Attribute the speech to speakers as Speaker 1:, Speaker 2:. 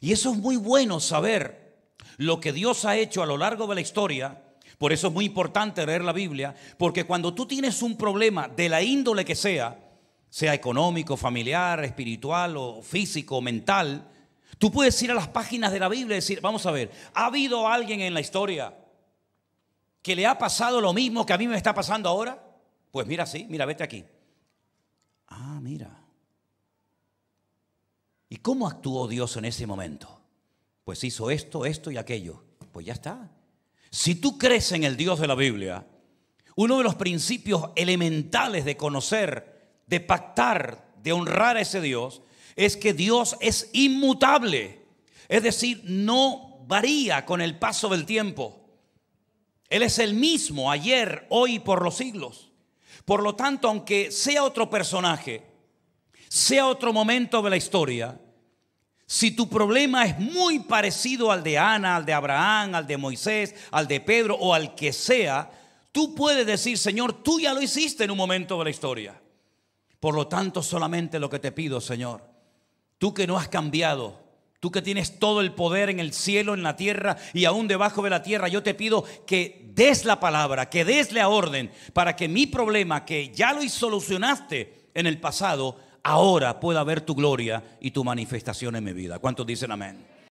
Speaker 1: Y eso es muy bueno saber lo que Dios ha hecho a lo largo de la historia. Por eso es muy importante leer la Biblia, porque cuando tú tienes un problema de la índole que sea, sea económico, familiar, espiritual o físico, mental, tú puedes ir a las páginas de la Biblia y decir, vamos a ver, ¿ha habido alguien en la historia que le ha pasado lo mismo que a mí me está pasando ahora? Pues mira, sí, mira, vete aquí. Ah, mira. ¿Y cómo actuó Dios en ese momento? Pues hizo esto, esto y aquello. Pues ya está. Si tú crees en el Dios de la Biblia, uno de los principios elementales de conocer, de pactar, de honrar a ese Dios, es que Dios es inmutable. Es decir, no varía con el paso del tiempo. Él es el mismo ayer, hoy, por los siglos. Por lo tanto, aunque sea otro personaje, sea otro momento de la historia, si tu problema es muy parecido al de Ana, al de Abraham, al de Moisés, al de Pedro o al que sea, tú puedes decir, Señor, tú ya lo hiciste en un momento de la historia. Por lo tanto, solamente lo que te pido, Señor, tú que no has cambiado, tú que tienes todo el poder en el cielo, en la tierra y aún debajo de la tierra, yo te pido que des la palabra, que des la orden para que mi problema, que ya lo solucionaste en el pasado, ahora pueda ver tu gloria y tu manifestación en mi vida. ¿Cuántos dicen amén?